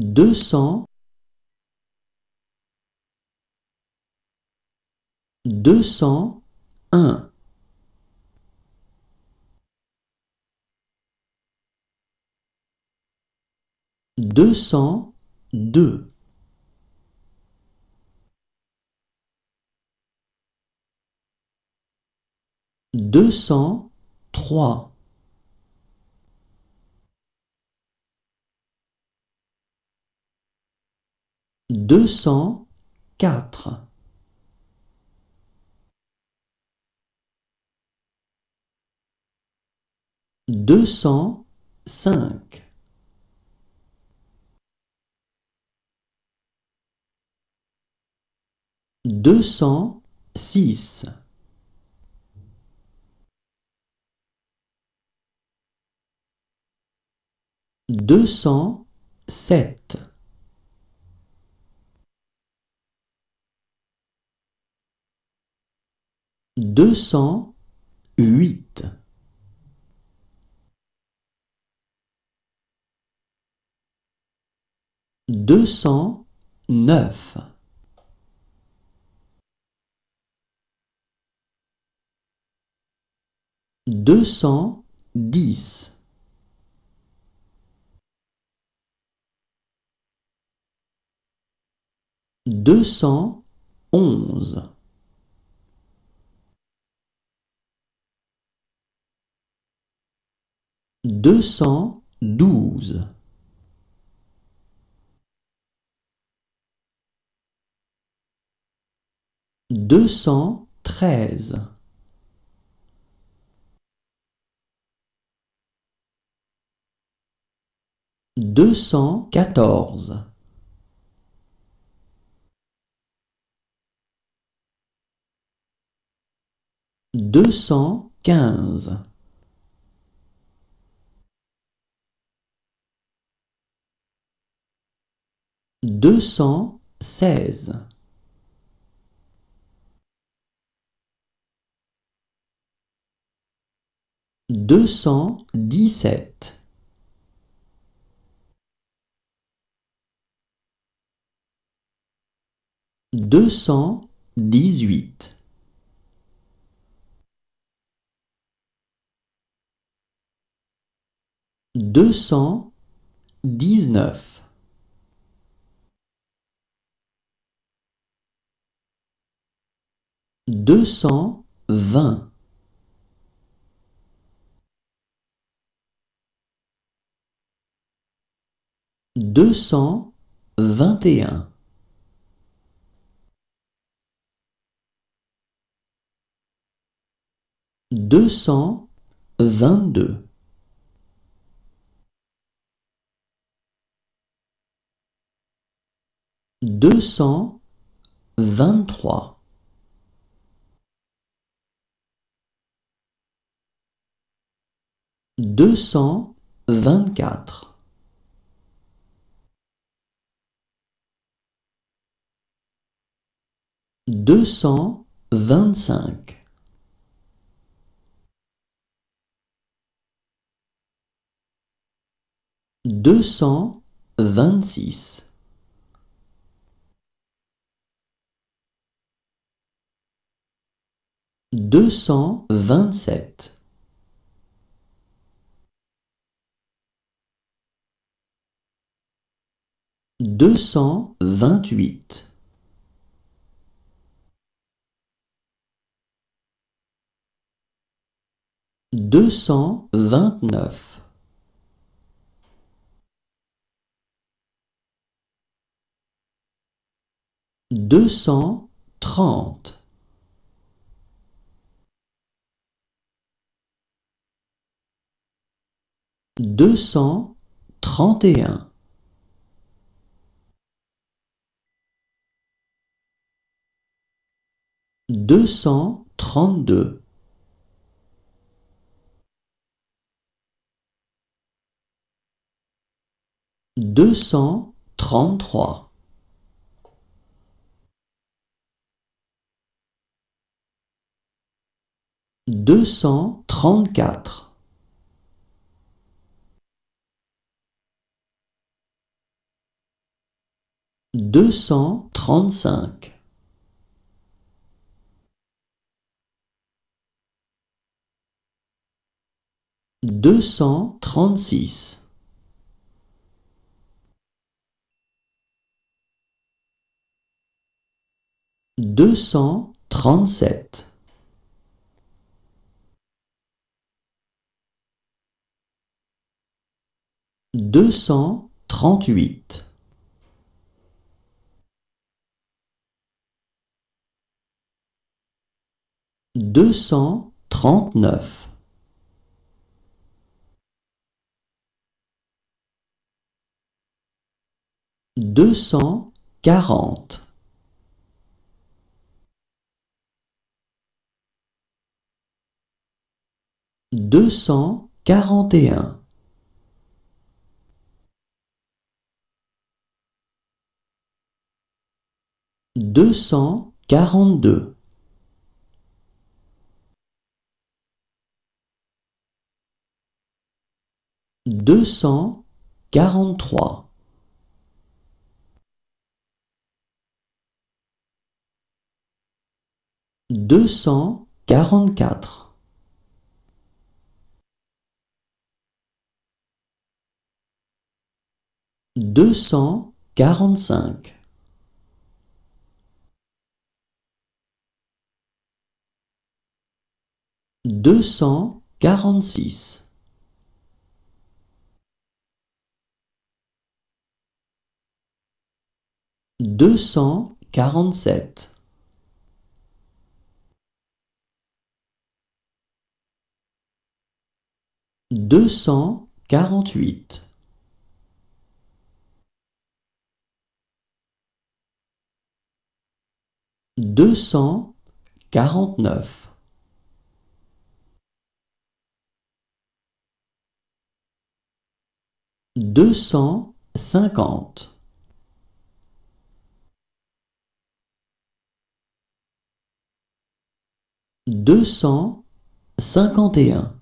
200 201 202 203 204 205 206 207 208 209 210 211 212 213 214 215 216 217 218 219 220 221 222 223 224 225 226 227 228 229 230 231 232 233 234 235 deux cent trente-six. deux cent trente-sept. deux cent trente-huit. deux cent trente-neuf. 240 241 242 243 244 245 246 247 248 249 250 251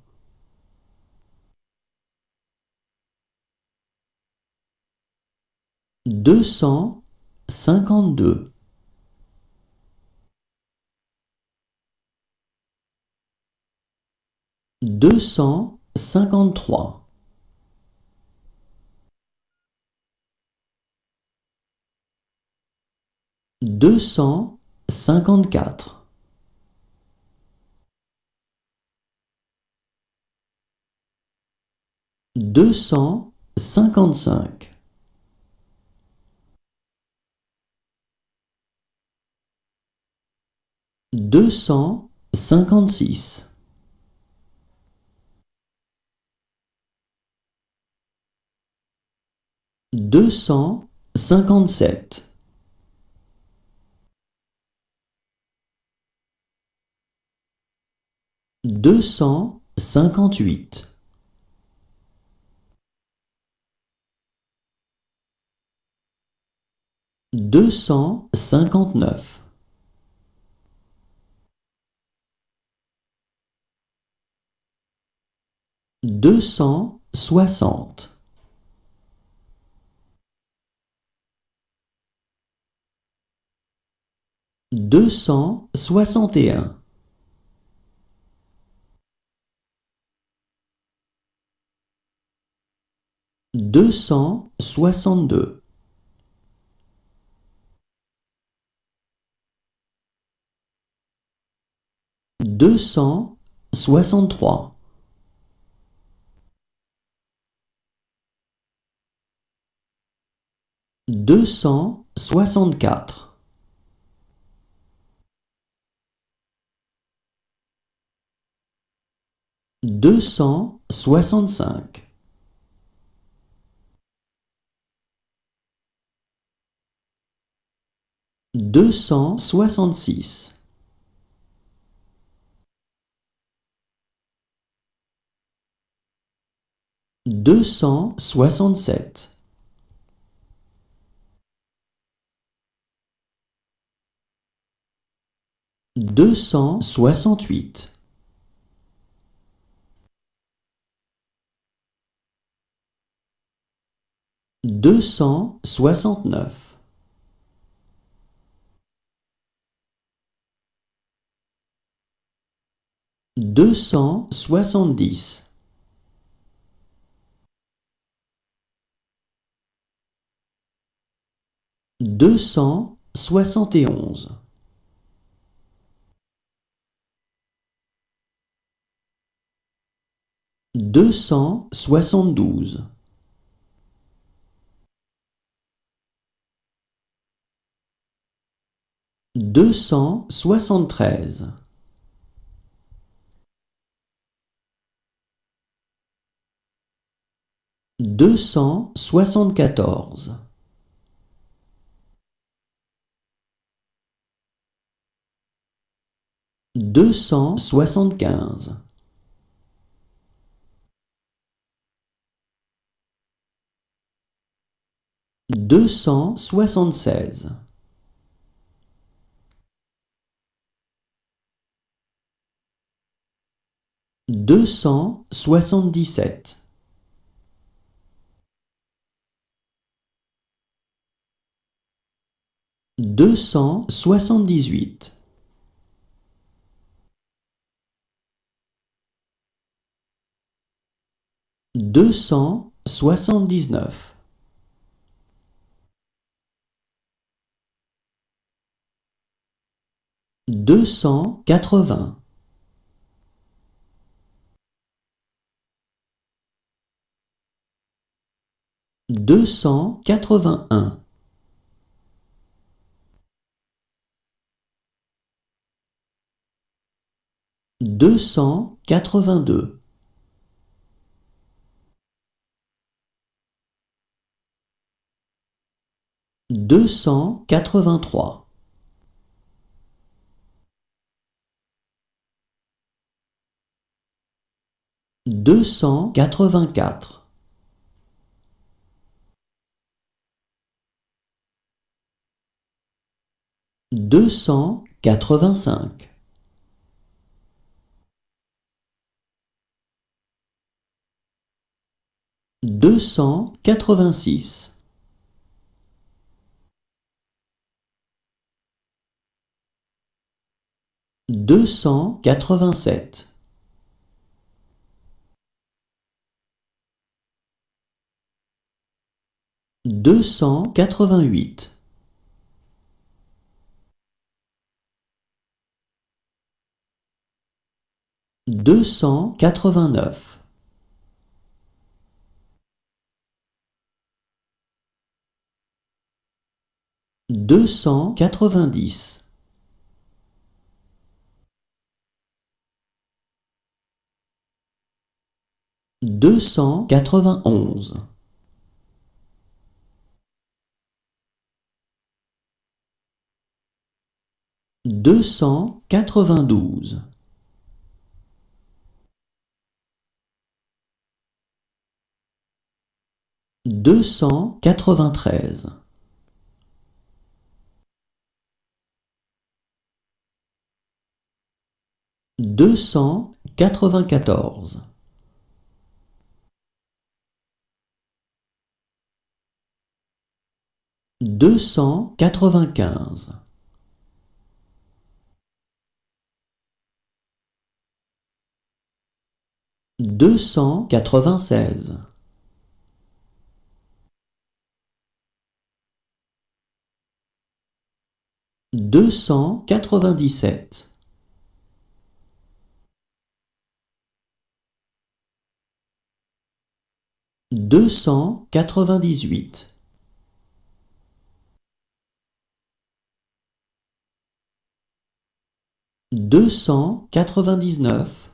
252 253 254 255 deux cent cinquante-six. deux cent cinquante-sept. cent cinquante-huit. deux cent cinquante-neuf. 260 261 262 263 264 265 266 267 268 269 270 271 deux cent soixante-douze. deux cent soixante-treize. deux cent soixante-quatorze. deux cent soixante-quinze. deux cent soixante-seize. deux cent soixante-dix-sept. deux cent soixante-dix-huit. deux cent soixante-dix-neuf. 280 281 282 283 deux cent quatre-vingt-quatre deux cent quatre-vingt-cinq deux cent quatre-vingt-six deux cent quatre-vingt-sept deux cent quatre-vingt-huit deux cent quatre-vingt-neuf deux cent quatre-vingt-dix deux cent quatre-vingt-onze deux cent quatre-vingt-douze. deux cent quatre-vingt-treize. deux cent quatre-vingt-quatorze. deux cent quatre-vingt-quinze. deux cent quatre-vingt-seize deux cent quatre-vingt-dix-sept deux cent quatre-vingt-dix-huit deux cent quatre-vingt-dix-neuf